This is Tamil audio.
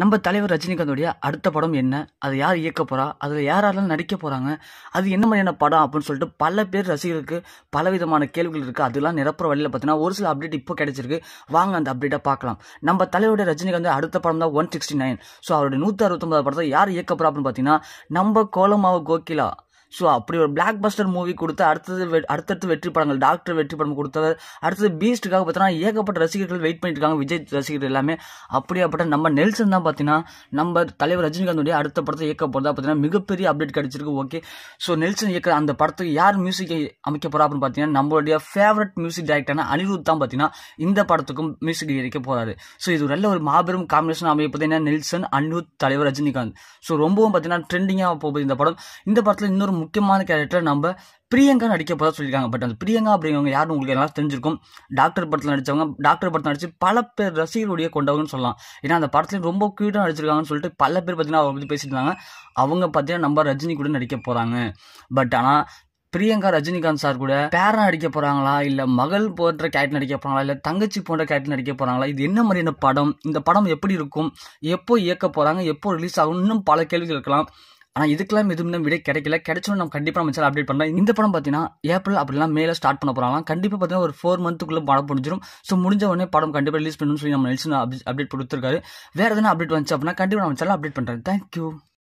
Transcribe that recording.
நம்ம தலைவர் ரஜினிகாந்தோடைய அடுத்த படம் என்ன அது யார் இயக்க போறா அதில் யார் நடிக்க போகிறாங்க அது என்ன மாதிரியான படம் அப்படின்னு சொல்லிட்டு பல பேர் ரசிகருக்கு பல விதமான கேள்விகள் இருக்குது அதெல்லாம் நிரப்புற வழியில் பாத்தீங்கன்னா ஒரு சில அப்டேட் இப்போ கிடைச்சிருக்கு வாங்க அந்த அப்டேட்டை பார்க்கலாம் நம்ம தலைவருடைய ரஜினிகாந்த் அடுத்த படம் தான் ஒன் சிக்ஸ்டி நைன் ஸோ அவருடைய நூற்றி அறுபத்தொம்பது படத்தை யார் இயக்க போறா அப்படின்னு பார்த்தீங்கன்னா நம்ம கோலமாவ கோகிலா ஸோ அப்படி ஒரு பிளாக் பஸ்டர் மூவி கொடுத்து அடுத்தது அடுத்தடுத்து வெற்றி படங்கள் டாக்டர் வெற்றி படம் கொடுத்தது அடுத்தது பீஸ்ட்டுக்காக பார்த்தீங்கன்னா ஏகப்பட்ட ரசிகர்கள் வெயிட் பண்ணிட்டு இருக்காங்க விஜய் ரசிகர்கள் எல்லாமே அப்படியாப்பட்ட நம்ம நெல்சன் தான் பார்த்தீங்கன்னா நம்ம தலைவர் ரஜினிகாந்தோடைய அடுத்த படத்தை இயக்க போகிறதா பார்த்தீங்கன்னா மிகப்பெரிய அப்டேட் கிடச்சிருக்கு ஓகே ஸோ நெல்சன் இயக்க அந்த படத்துக்கு யார் மியூசிக் அமைக்க போகிறா அப்படின்னு பார்த்தீங்கன்னா நம்மளுடைய ஃபேவரட் மியூசிக் டைரக்டரான அனிருத் தான் பார்த்தீங்கன்னா இந்த படத்துக்கும் மியூசிக் இயக்க போகிறாரு ஸோ இது நல்ல ஒரு மாபெரும் காம்பினேஷன் அமைப்பது என்ன நெல்சன் அனிருத் தலைவர் ரஜினிகாந்த் ஸோ ரொம்பவும் பார்த்தீங்கன்னா ட்ரெண்டிங்காக போகுது இந்த படம் இந்த படத்தில் இன்னொரு முக்கியமான கேரக்டர் நம்ம பிரியங்கா நடிக்க போதா சொல்லியிருக்காங்க பட் அந்த பிரியங்கா அப்படிங்கிறவங்க யாரும் உங்களுக்கு எல்லாம் தெரிஞ்சிருக்கும் டாக்டர் படத்தில் நடித்தவங்க டாக்டர் படத்தில் நடித்து பல பேர் ரசிகர்களுடைய கொண்டவங்கன்னு சொல்லலாம் ஏன்னா அந்த படத்துலேயும் ரொம்ப க்யூட்டாக நடிச்சிருக்காங்கன்னு சொல்லிட்டு பல பேர் பார்த்தீங்கன்னா அவங்க வந்து பேசிட்டு இருந்தாங்க அவங்க பார்த்தீங்கன்னா நம்ம ரஜினி கூட நடிக்க போகிறாங்க பட் ஆனால் பிரியங்கா ரஜினிகாந்த் சார் கூட பேரன் நடிக்க போகிறாங்களா இல்லை மகள் போன்ற கேரக்டர் நடிக்க போகிறாங்களா இல்லை தங்கச்சி போன்ற கேரக்டர் நடிக்க போகிறாங்களா இது என்ன மாதிரியான படம் இந்த படம் எப்படி இருக்கும் எப்போ இயக்க போகிறாங்க எப்போ ரிலீஸ் ஆகும் இன்னும் பல கேள்விகள் இருக்கலாம் ஆனால் இதுக்கெல்லாம் எதுவுமே விட கிடைக்கல கிடைச்சோம் நம்ம கண்டிப்பாக நம்ம அப்டேட் பண்ணலாம் இந்த படம் பார்த்தீங்கன்னா ஏப்ரல் அப்படிலாம் மேலே ஸ்டார்ட் பண்ண போகிறாங்க கண்டிப்பாக பார்த்தீங்கன்னா ஒரு ஃபோர் மந்த்துக்குள்ளே படம் முடிஞ்சிடும் ஸோ முடிஞ்ச உடனே படம் கண்டிப்பாக ரிலீஸ் பண்ணணும்னு சொல்லி நம்ம நெல்சன் அப்டேட் கொடுத்துருக்காரு வேறு எதனா அப்டேட் வந்துச்சு அப்படின்னா கண்டிப்பாக நம்ம அப்டேட் பண்ணுறேன் தேங்க்யூ